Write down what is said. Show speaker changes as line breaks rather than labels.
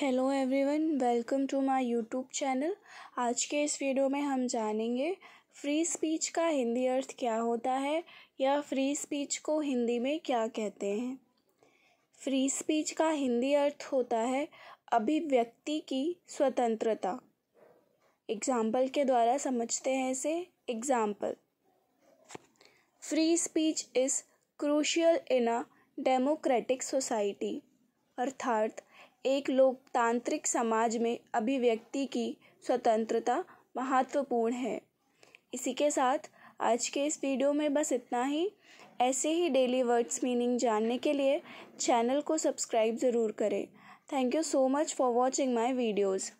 hello everyone welcome to my YouTube channel आज के इस वीडियो में हम जानेंगे फ्री स्पीच का हिंदी अर्थ क्या होता है या फ्री स्पीच को हिंदी में क्या कहते हैं फ्री स्पीच का हिंदी अर्थ होता है अभिव्यक्ति की स्वतंत्रता एग्जाम्पल के द्वारा समझते हैं इसे example free speech is crucial in a democratic society अर्थात एक लोकतांत्रिक समाज में अभिव्यक्ति की स्वतंत्रता महत्वपूर्ण है इसी के साथ आज के इस वीडियो में बस इतना ही ऐसे ही डेली वर्ड्स मीनिंग जानने के लिए चैनल को सब्सक्राइब ज़रूर करें thank you so much for watching my videos